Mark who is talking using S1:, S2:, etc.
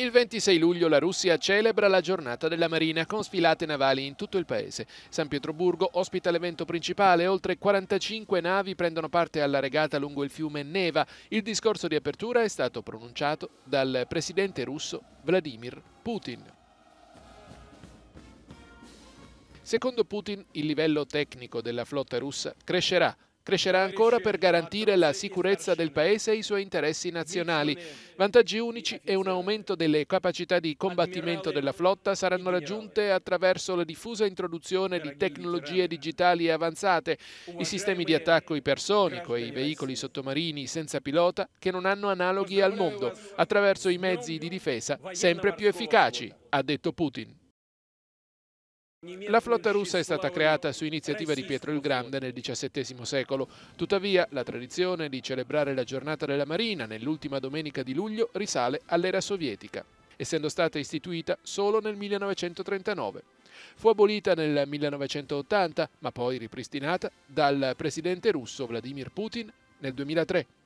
S1: Il 26 luglio la Russia celebra la giornata della Marina con sfilate navali in tutto il paese. San Pietroburgo ospita l'evento principale, oltre 45 navi prendono parte alla regata lungo il fiume Neva. Il discorso di apertura è stato pronunciato dal presidente russo Vladimir Putin. Secondo Putin il livello tecnico della flotta russa crescerà Crescerà ancora per garantire la sicurezza del Paese e i suoi interessi nazionali. Vantaggi unici e un aumento delle capacità di combattimento della flotta saranno raggiunte attraverso la diffusa introduzione di tecnologie digitali avanzate, i sistemi di attacco ipersonico e i veicoli sottomarini senza pilota che non hanno analoghi al mondo, attraverso i mezzi di difesa sempre più efficaci, ha detto Putin. La flotta russa è stata creata su iniziativa di Pietro il Grande nel XVII secolo, tuttavia la tradizione di celebrare la giornata della Marina nell'ultima domenica di luglio risale all'era sovietica, essendo stata istituita solo nel 1939. Fu abolita nel 1980, ma poi ripristinata dal presidente russo Vladimir Putin nel 2003.